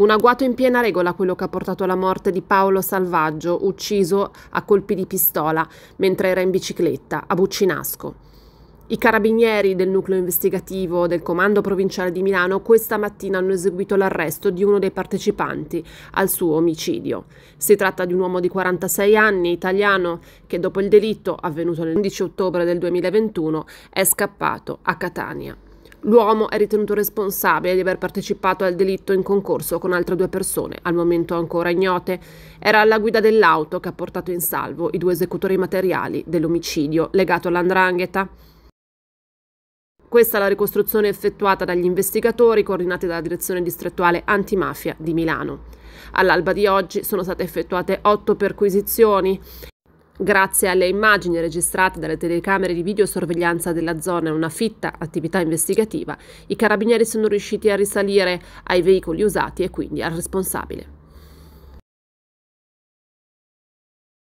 Un agguato in piena regola quello che ha portato alla morte di Paolo Salvaggio, ucciso a colpi di pistola mentre era in bicicletta a Buccinasco. I carabinieri del nucleo investigativo del Comando Provinciale di Milano questa mattina hanno eseguito l'arresto di uno dei partecipanti al suo omicidio. Si tratta di un uomo di 46 anni, italiano, che dopo il delitto avvenuto l'11 ottobre del 2021 è scappato a Catania. L'uomo è ritenuto responsabile di aver partecipato al delitto in concorso con altre due persone, al momento ancora ignote. Era alla guida dell'auto che ha portato in salvo i due esecutori materiali dell'omicidio legato all'andrangheta. Questa è la ricostruzione effettuata dagli investigatori coordinati dalla Direzione Distrettuale Antimafia di Milano. All'alba di oggi sono state effettuate otto perquisizioni Grazie alle immagini registrate dalle telecamere di videosorveglianza della zona e una fitta attività investigativa, i carabinieri sono riusciti a risalire ai veicoli usati e quindi al responsabile.